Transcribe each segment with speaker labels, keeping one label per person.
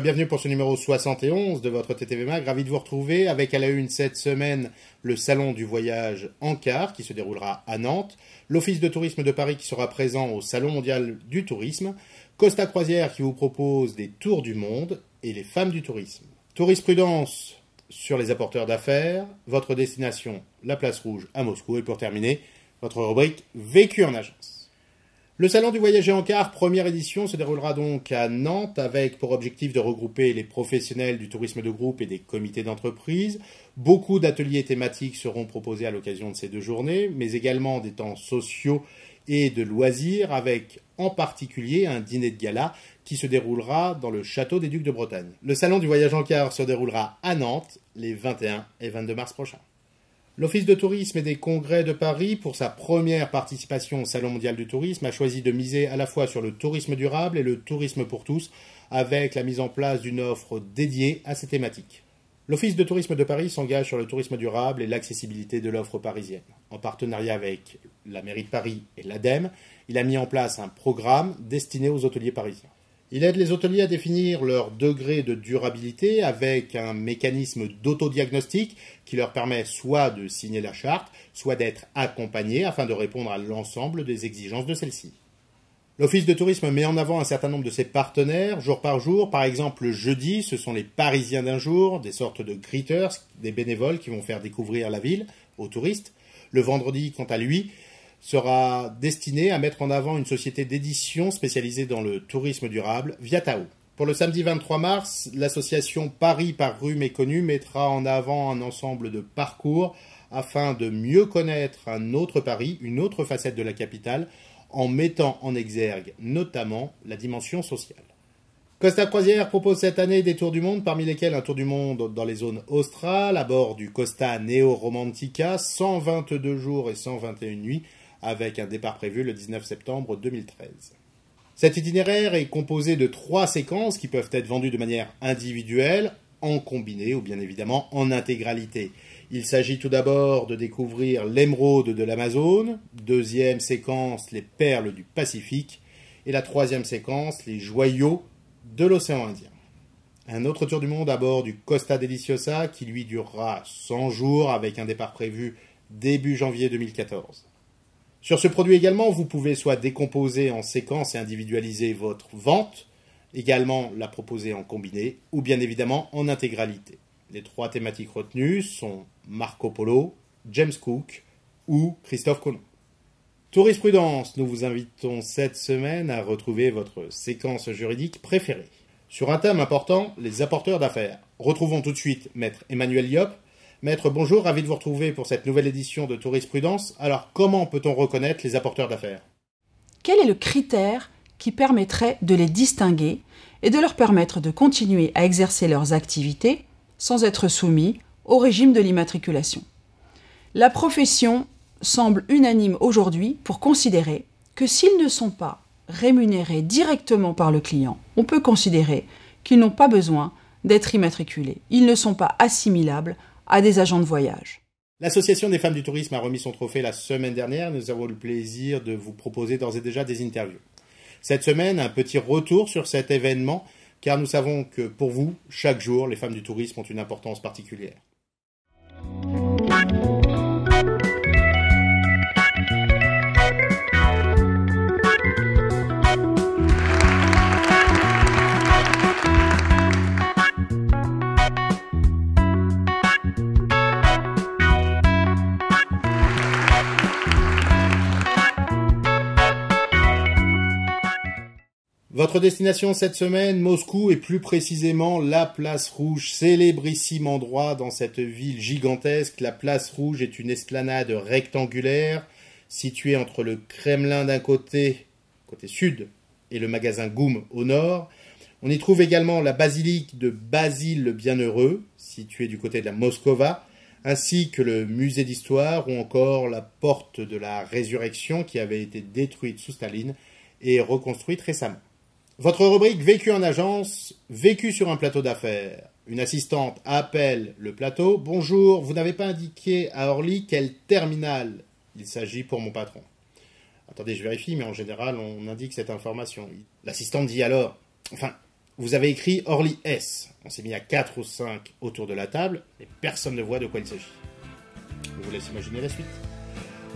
Speaker 1: bienvenue pour ce numéro 71 de votre ttvma Mag. Ravi de vous retrouver avec à la une cette semaine le Salon du voyage en car qui se déroulera à Nantes, l'Office de tourisme de Paris qui sera présent au Salon mondial du tourisme, Costa Croisière qui vous propose des tours du monde et les femmes du tourisme. Touriste prudence sur les apporteurs d'affaires, votre destination la place rouge à Moscou et pour terminer, votre rubrique Vécu en agence. Le Salon du Voyage en car, première édition, se déroulera donc à Nantes avec pour objectif de regrouper les professionnels du tourisme de groupe et des comités d'entreprise. Beaucoup d'ateliers thématiques seront proposés à l'occasion de ces deux journées, mais également des temps sociaux et de loisirs avec en particulier un dîner de gala qui se déroulera dans le château des Ducs de Bretagne. Le Salon du Voyage en car se déroulera à Nantes les 21 et 22 mars prochains. L'Office de tourisme et des congrès de Paris, pour sa première participation au Salon mondial du tourisme, a choisi de miser à la fois sur le tourisme durable et le tourisme pour tous, avec la mise en place d'une offre dédiée à ces thématiques. L'Office de tourisme de Paris s'engage sur le tourisme durable et l'accessibilité de l'offre parisienne. En partenariat avec la mairie de Paris et l'ADEME, il a mis en place un programme destiné aux hôteliers parisiens. Il aide les hôteliers à définir leur degré de durabilité avec un mécanisme d'autodiagnostic qui leur permet soit de signer la charte, soit d'être accompagnés afin de répondre à l'ensemble des exigences de celle-ci. L'Office de tourisme met en avant un certain nombre de ses partenaires jour par jour. Par exemple, le jeudi, ce sont les Parisiens d'un jour, des sortes de greeters, des bénévoles qui vont faire découvrir la ville aux touristes. Le vendredi, quant à lui, sera destiné à mettre en avant une société d'édition spécialisée dans le tourisme durable, Viatao. Pour le samedi 23 mars, l'association Paris par rue méconnue mettra en avant un ensemble de parcours afin de mieux connaître un autre Paris, une autre facette de la capitale, en mettant en exergue notamment la dimension sociale. Costa Croisière propose cette année des tours du monde, parmi lesquels un tour du monde dans les zones australes, à bord du Costa Neo Romantica, 122 jours et 121 nuits, avec un départ prévu le 19 septembre 2013. Cet itinéraire est composé de trois séquences qui peuvent être vendues de manière individuelle, en combiné ou bien évidemment en intégralité. Il s'agit tout d'abord de découvrir l'émeraude de l'Amazone, deuxième séquence les perles du Pacifique et la troisième séquence les joyaux de l'océan Indien. Un autre tour du monde à bord du Costa Deliciosa qui lui durera 100 jours avec un départ prévu début janvier 2014. Sur ce produit également, vous pouvez soit décomposer en séquence et individualiser votre vente, également la proposer en combiné ou bien évidemment en intégralité. Les trois thématiques retenues sont Marco Polo, James Cook ou Christophe Colomb. Touriste Prudence, nous vous invitons cette semaine à retrouver votre séquence juridique préférée. Sur un thème important, les apporteurs d'affaires. Retrouvons tout de suite Maître Emmanuel Yop. Maître, bonjour, ravi de vous retrouver pour cette nouvelle édition de Tourisme Prudence. Alors, comment peut-on reconnaître les apporteurs d'affaires Quel est le critère qui permettrait de les distinguer et de leur permettre de continuer à exercer leurs activités sans être soumis au régime de l'immatriculation La profession semble unanime aujourd'hui pour considérer que s'ils ne sont pas rémunérés directement par le client, on peut considérer qu'ils n'ont pas besoin d'être immatriculés. Ils ne sont pas assimilables à des agents de voyage. L'Association des femmes du tourisme a remis son trophée la semaine dernière. Nous avons le plaisir de vous proposer d'ores et déjà des interviews. Cette semaine, un petit retour sur cet événement, car nous savons que pour vous, chaque jour, les femmes du tourisme ont une importance particulière. Votre destination cette semaine, Moscou, et plus précisément la Place Rouge, célébrissime endroit dans cette ville gigantesque. La Place Rouge est une esplanade rectangulaire située entre le Kremlin d'un côté, côté sud, et le magasin Goum au nord. On y trouve également la basilique de Basile le Bienheureux, située du côté de la Moscova, ainsi que le musée d'histoire ou encore la porte de la résurrection qui avait été détruite sous Staline et reconstruite récemment. Votre rubrique Vécu en agence, vécu sur un plateau d'affaires. Une assistante appelle le plateau. Bonjour, vous n'avez pas indiqué à Orly quel terminal il s'agit pour mon patron. Attendez, je vérifie, mais en général, on indique cette information. L'assistante dit alors Enfin, vous avez écrit Orly S. On s'est mis à 4 ou 5 autour de la table, mais personne ne voit de quoi il s'agit. Je vous laisse imaginer la suite.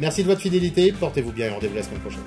Speaker 1: Merci de votre fidélité, portez-vous bien et rendez-vous la semaine prochaine.